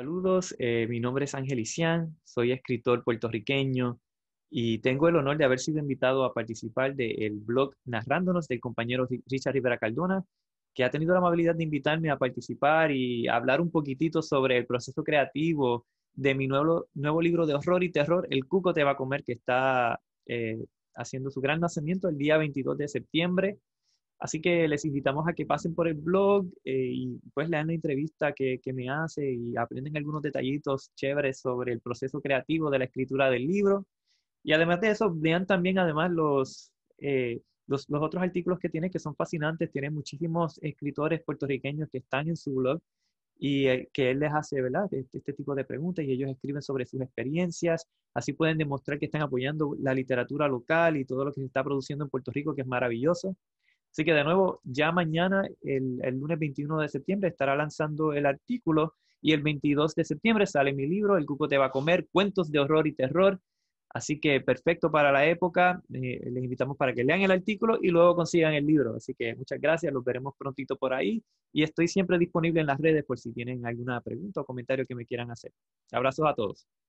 Saludos, eh, mi nombre es Ángel Isián, soy escritor puertorriqueño y tengo el honor de haber sido invitado a participar del blog Narrándonos del compañero Richard Rivera Caldona que ha tenido la amabilidad de invitarme a participar y hablar un poquitito sobre el proceso creativo de mi nuevo, nuevo libro de horror y terror, El Cuco te va a comer, que está eh, haciendo su gran nacimiento el día 22 de septiembre Así que les invitamos a que pasen por el blog eh, y pues lean la entrevista que, que, me hace y aprenden algunos detallitos chéveres sobre el proceso creativo de la escritura del libro. Y además de eso, vean también además los, eh, los, otros artículos que tiene que son fascinantes. Tiene muchísimos escritores puertorriqueños que están en su blog y eh, que él les hace, ¿verdad? Este, este tipo de preguntas y ellos escriben sobre sus experiencias. Así pueden demostrar que están apoyando la literatura local y todo lo que se está produciendo en Puerto Rico, que es maravilloso. Así que de nuevo, ya mañana, el, lunes 21 de septiembre, estará lanzando el artículo y el 22 de septiembre sale mi libro, El Cuco te va a comer, cuentos de horror y terror. Así que perfecto para la época. Eh, les invitamos para que lean el artículo y luego consigan el libro. Así que muchas gracias, los veremos prontito por ahí. Y estoy siempre disponible en las redes por si tienen alguna pregunta o comentario que me quieran hacer. Abrazos a todos.